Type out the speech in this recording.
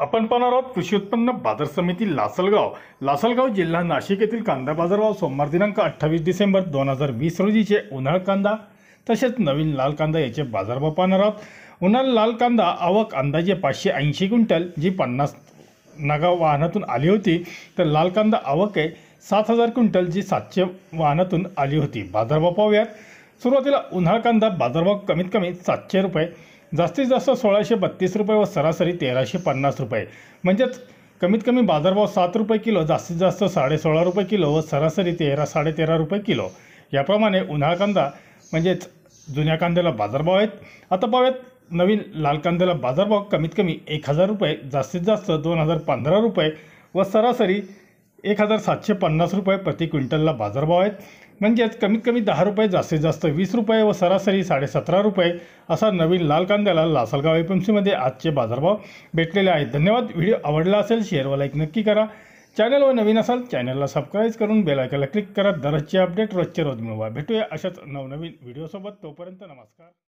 आपण पाहणार आहोत कृषी उत्पन्न बाजार समिती लासलगाव लासलगाव जिल्हा नाशिक येथील कांदा बाजारभाव सोमवार दिनांक अठ्ठावीस डिसेंबर दोन हजार वीस रोजीचे उन्हाळ कांदा तसेच नवीन लाल कांदा याचे बाजारभाव पाहणार आहोत उन्हाळ लाल कांदा आवक अंदाजे पाचशे ऐंशी क्विंटल जी पन्नास नागा वाहनातून आली होती तर लाल कांदा आवक आहे सात हजार क्विंटल जी सातशे वाहनातून आली होती बाजारभाव पाहूयात सुरुवातीला उन्हाळ कांदा बाजारभाव कमीत कमी सातशे रुपये जास्तीत जास्त सोळाशे बत्तीस रुपये व सरासरी तेराशे पन्नास रुपये म्हणजेच कमीत कमी बाजारभाव सात रुपये किलो जास्तीत जास्त साडेसोळा रुपये किलो व सरासरी तेरा साडेतेरा रुपये किलो याप्रमाणे उन्हाळ कांदा म्हणजेच जुन्या कांद्याला बाजारभाव आहेत आता पाहूयात नवीन लाल कांद्याला बाजारभाव कमीत कमी एक हजार रुपये जास्तीत जास्त दोन हजार पंधरा रुपये व सरासरी एक हजार सातशे पन्नास रुपये प्रति क्विंटलला बाजारभाव आहेत म्हणजेच कमीत कमी दहा रुपये जास्तीत जास्त वीस रुपये व सरासरी साडेसतरा रुपये असा नवीन लाल कांद्याला लासलगाव एफ आजचे बाजारभाव भेटलेले आहेत धन्यवाद व्हिडिओ आवडला असेल शेअर व लाईक नक्की करा चॅनलवर नवीन असाल चॅनलला सबस्क्राईब करून बेलायकाला क्लिक करा दररोजचे अपडेट रोजचे रोज मिळवा भेटूया अशाच नवनवीन व्हिडिओसोबत तोपर्यंत नमस्कार